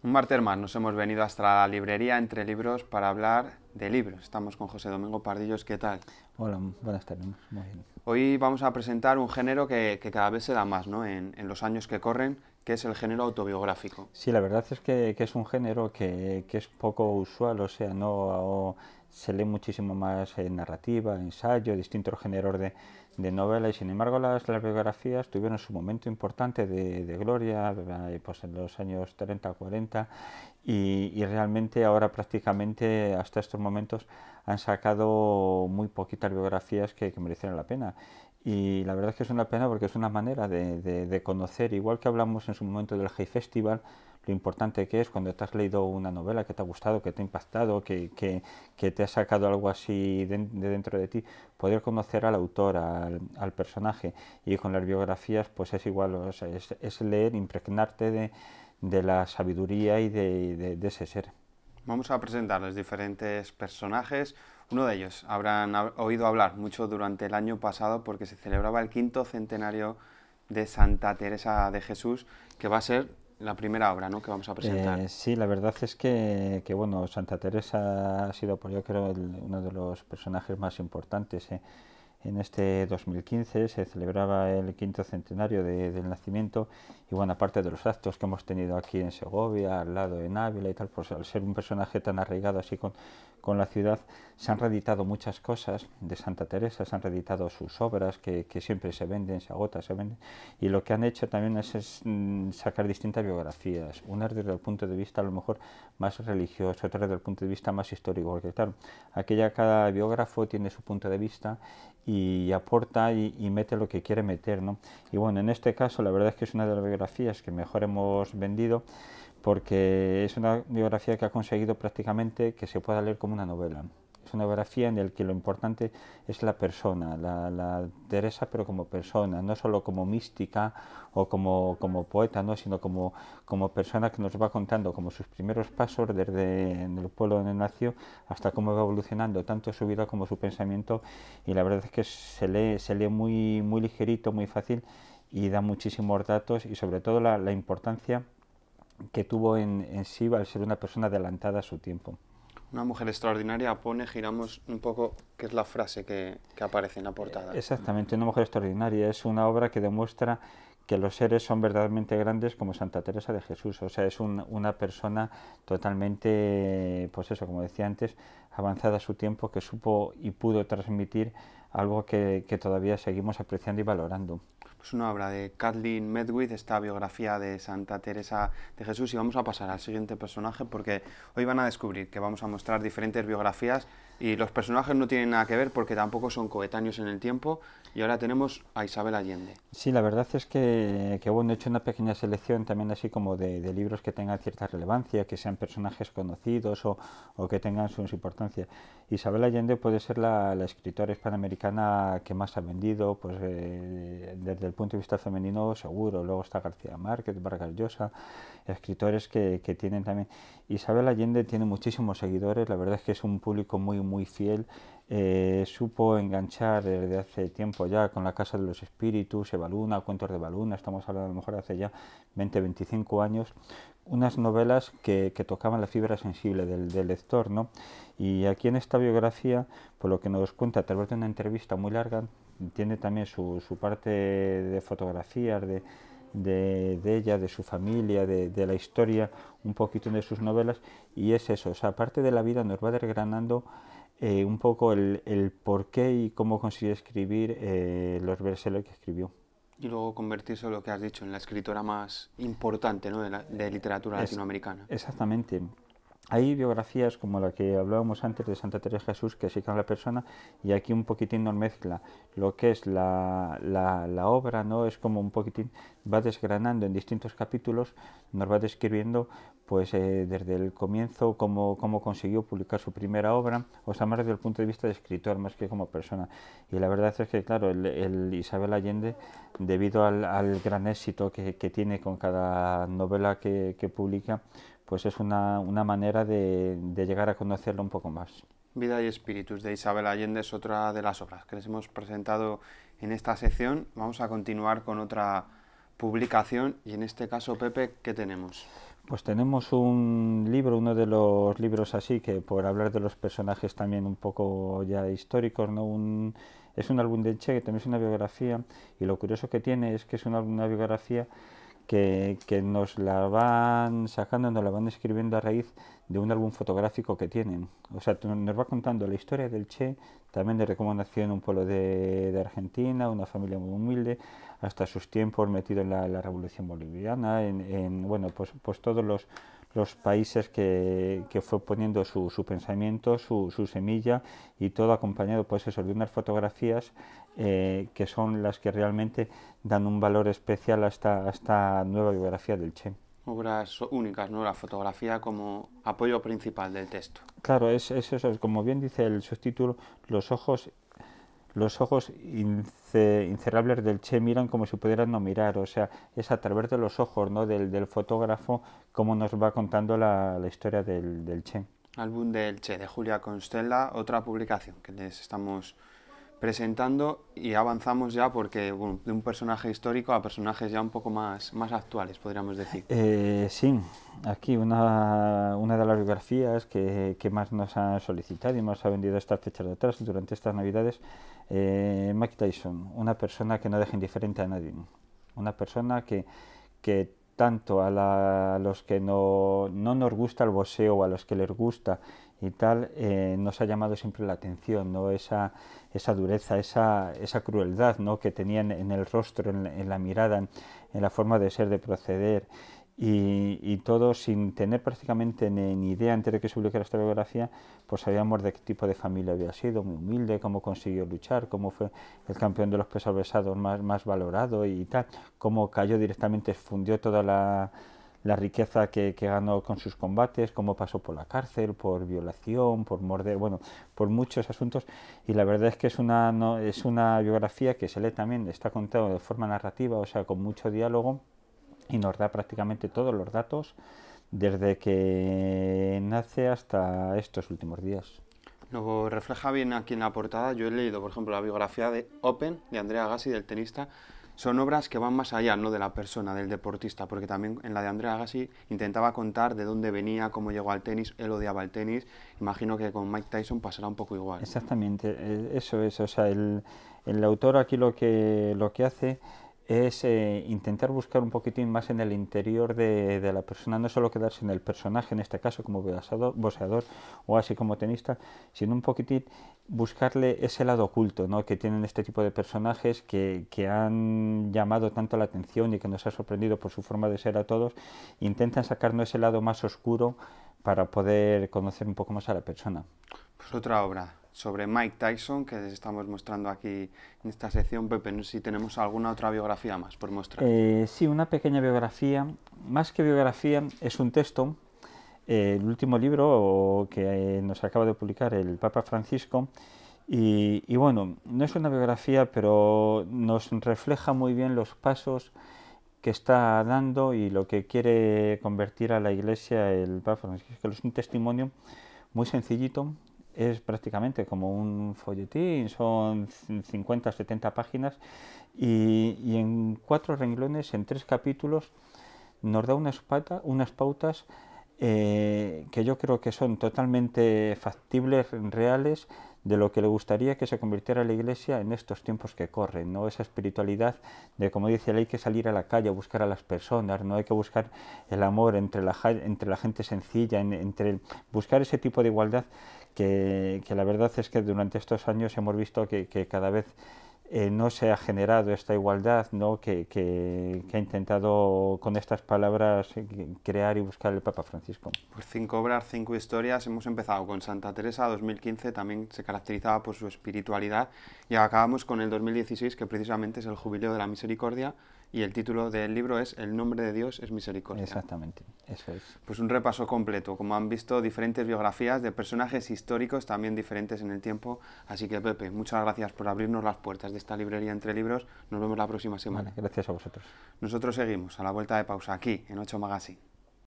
Un martes más, nos hemos venido hasta la librería Entre Libros para hablar de libros. Estamos con José Domingo Pardillos, ¿qué tal? Hola, buenas tardes, Hoy vamos a presentar un género que, cada vez se da más ¿no? en, los años que corren, que es el género autobiográfico. Sí, la verdad es que, es un género que, es poco usual, o sea, no se lee muchísimo más narrativa, ensayo, distintos géneros de, de novela y sin embargo las, las, biografías tuvieron su momento importante de, gloria eh, pues en los años 30, 40 y, y, realmente ahora prácticamente hasta estos momentos han sacado muy poquitas biografías que, merecieron la pena. Y la verdad es que es una pena porque es una manera de, conocer, igual que hablamos en su momento del High Festival, lo importante que es cuando te has leído una novela que te ha gustado, que te ha impactado, que, te ha sacado algo así de, dentro de ti, poder conocer al autor, al, personaje. Y con las biografías pues es igual, es, leer, impregnarte de, la sabiduría y de, de ese ser. Vamos a presentar los diferentes personajes. Uno de ellos habrán oído hablar mucho durante el año pasado porque se celebraba el quinto centenario de Santa Teresa de Jesús, que va a ser la primera obra ¿no? que vamos a presentar. Eh, sí, la verdad es que, que, bueno, Santa Teresa ha sido, por pues, yo creo, uno de los personajes más importantes. Eh. En este 2015 se celebraba el quinto centenario del nacimiento y bueno, aparte de los actos que hemos tenido aquí en Segovia, al lado de Ávila y tal, pues al ser un personaje tan arraigado así con, con la ciudad, se han reeditado muchas cosas de Santa Teresa, se han reeditado sus obras que, siempre se venden, se agotan, se venden, y lo que han hecho también es, mm, sacar distintas biografías, unas desde el punto de vista a lo mejor más religioso, otras desde el punto de vista más histórico, porque claro, aquella cada biógrafo tiene su punto de vista y aporta y, mete lo que quiere meter, ¿no? Y bueno, en este caso la verdad es que es una de las biografías que mejor hemos vendido, porque es una biografía que ha conseguido prácticamente que se pueda leer como una novela. Es una biografía en la que lo importante es la persona, la, Teresa, pero como persona, no solo como mística o como, poeta, sino como, persona que nos va contando como sus primeros pasos desde el pueblo donde nació hasta cómo va evolucionando tanto su vida como su pensamiento. Y la verdad es que se lee, muy, muy ligerito, muy fácil y da muchísimos datos y sobre todo la, la importancia que tuvo en, en al ser una persona adelantada a su tiempo. Una mujer extraordinaria pone, giramos un poco, que es la frase que, aparece en la portada. Exactamente, una mujer extraordinaria es una obra que demuestra que los seres son verdaderamente grandes como Santa Teresa de Jesús. O sea, es una persona totalmente, pues eso, como decía antes, avanzada su tiempo que supo y pudo transmitir algo que, que todavía seguimos apreciando y valorando. Es pues una obra de Kathleen Medwith, esta biografía de Santa Teresa de Jesús y vamos a pasar al siguiente personaje porque hoy van a descubrir que vamos a mostrar diferentes biografías y los personajes no tienen nada que ver porque tampoco son coetáneos en el tiempo y ahora tenemos a Isabel Allende. Sí, la verdad es que, que he hecho una pequeña selección también así como de, libros que tengan cierta relevancia, que sean personajes conocidos o, o que tengan sus importantes Isabel Allende puede ser la, escritora hispanoamericana que más ha vendido, pues eh, desde el punto de vista femenino seguro. Luego está García Márquez, Vargas Llosa, escritores que, tienen también. Isabel Allende tiene muchísimos seguidores, la verdad es que es un público muy, muy fiel. Eh, supo enganchar desde hace tiempo ya con la Casa de los Espíritus, Evaluna, Cuentos de Valuna. estamos hablando a lo mejor hace ya 20, 25 años, unas novelas que, tocaban la fibra sensible del, lector, ¿no? Y aquí en esta biografía, por lo que nos cuenta a través de una entrevista muy larga, tiene también su, su parte de fotografías, de, de, ella, de su familia, de, la historia, un poquito de sus novelas, y es eso, o sea, parte de la vida nos va desgranando eh, un poco el, el, por qué y cómo consiguió escribir eh, los versos que escribió. Y luego convertirse, en lo que has dicho, en la escritora más importante ¿no? de, la, de literatura latinoamericana. Exactamente. Hay biografías como la que hablábamos antes de Santa Teresa de Jesús que siguen a la persona y aquí un poquitín nos mezcla lo que es la, obra, ¿no? Es como un poquitín, va desgranando en distintos capítulos, nos va describiendo pues eh, desde el comienzo cómo, cómo, consiguió publicar su primera obra, o sea, más desde el punto de vista de escritor más que como persona. Y la verdad es que, claro, el, Isabel Allende, debido al, gran éxito que, tiene con cada novela que publica, pues es una, una manera de, de, llegar a conocerlo un poco más. Vida y Espíritus de Isabel Allende es otra de las obras que les hemos presentado en esta sección. Vamos a continuar con otra publicación y en este caso, Pepe, ¿qué tenemos? Pues tenemos un libro, uno de los libros así que por hablar de los personajes también un poco ya históricos, ¿no? Un, es un álbum de Che que también es una biografía y lo curioso que tiene es que es una, una biografía que, nos la van sacando, nos la van escribiendo a raíz de un álbum fotográfico que tienen. O sea, nos va contando la historia del Che, también de cómo nació en un pueblo de, Argentina, una familia muy humilde, hasta sus tiempos metido en la, Revolución Boliviana, en, en, bueno, pues, pues todos los los países que, fue poniendo su, su pensamiento, su, su, semilla y todo acompañado pues eso, de unas fotografías eh, que son las que realmente dan un valor especial a esta, nueva biografía del Che obras únicas, ¿no? La fotografía como apoyo principal del texto. Claro, es, es eso, como bien dice el subtítulo, los ojos los ojos incerrables del Che miran como si pudieran no mirar, o sea, es a través de los ojos ¿no? del, fotógrafo como nos va contando la, historia del, del Che. Álbum del Che de Julia Constella, otra publicación que les estamos presentando y avanzamos ya porque de un personaje histórico a personajes ya un poco más, más actuales, podríamos decir. Eh, sí, aquí una, de las biografías que, más nos han solicitado y más ha vendido estas fechas de atrás durante estas navidades, eh, Mike Tyson, una persona que no deja indiferente a nadie, una persona que, tanto a, los que no, nos gusta el boxeo, a los que les gusta y tal, eh, nos ha llamado siempre la atención, ¿no? esa, esa dureza, esa, esa crueldad ¿no? que tenían en el rostro, en, la mirada, en, la forma de ser, de proceder, y, todo sin tener prácticamente ni, idea antes de que se publicara esta biografía, pues sabíamos de qué tipo de familia había sido, muy humilde, cómo consiguió luchar, cómo fue el campeón de los pesos pesados más, más valorado y tal, cómo cayó directamente, fundió toda la la riqueza que, ganó con sus combates, cómo pasó por la cárcel, por violación, por morder, bueno, por muchos asuntos. Y la verdad es que es una, es una biografía que se lee también, está contada de forma narrativa, o sea, con mucho diálogo, y nos da prácticamente todos los datos desde que nace hasta estos últimos días. Lo refleja bien aquí en la portada. Yo he leído, por ejemplo, la biografía de Open de Andrea Gassi, del tenista, son obras que van más allá ¿no? de la persona, del deportista, porque también en la de Andrea Agassi intentaba contar de dónde venía, cómo llegó al tenis, él odiaba el tenis, imagino que con Mike Tyson pasará un poco igual. Exactamente, eh, eso es, o sea, el, el autor aquí lo que, lo que hace es eh, intentar buscar un poquitín más en el interior de, la persona, no solo quedarse en el personaje, en este caso como boxeador, o así como tenista, sino un poquitín buscarle ese lado oculto ¿no? que tienen este tipo de personajes que, que, han llamado tanto la atención y que nos ha sorprendido por su forma de ser a todos, intentan sacarnos ese lado más oscuro para poder conocer un poco más a la persona. Pues otra obra, sobre Mike Tyson que les estamos mostrando aquí en esta sección. Pepe, si tenemos alguna otra biografía más por mostrar. Eh, sí, una pequeña biografía. Más que biografía, es un texto. Eh, el último libro que eh, nos acaba de publicar el Papa Francisco. Y, y bueno, no es una biografía, pero nos refleja muy bien los pasos que está dando y lo que quiere convertir a la Iglesia el Papa Francisco. Es un testimonio muy sencillito, es prácticamente como un folletín, son 50, 70 páginas y, en cuatro renglones, en tres capítulos, nos da unas, unas pautas eh, que yo creo que son totalmente factibles, reales, de lo que le gustaría que se convirtiera la iglesia en estos tiempos que corren, ¿no? Esa espiritualidad de, como dice él, hay que salir a la calle a buscar a las personas, no hay que buscar el amor entre la, entre la gente sencilla, entre buscar ese tipo de igualdad que, la verdad es que durante estos años hemos visto que, cada vez eh, no se ha generado esta igualdad ¿no? que, ha intentado con estas palabras eh, crear y buscar el Papa Francisco. Por pues cinco obras, cinco historias. Hemos empezado con Santa Teresa, 2015, también se caracterizaba por su espiritualidad, y acabamos con el 2016, que precisamente es el Jubileo de la Misericordia, y el título del libro es El nombre de Dios es misericordia. Exactamente, eso es. Pues un repaso completo, como han visto diferentes biografías de personajes históricos también diferentes en el tiempo. Así que Pepe, muchas gracias por abrirnos las puertas de esta librería entre libros. Nos vemos la próxima semana. gracias a vosotros. Nosotros seguimos a la vuelta de pausa aquí en 8 Magazine.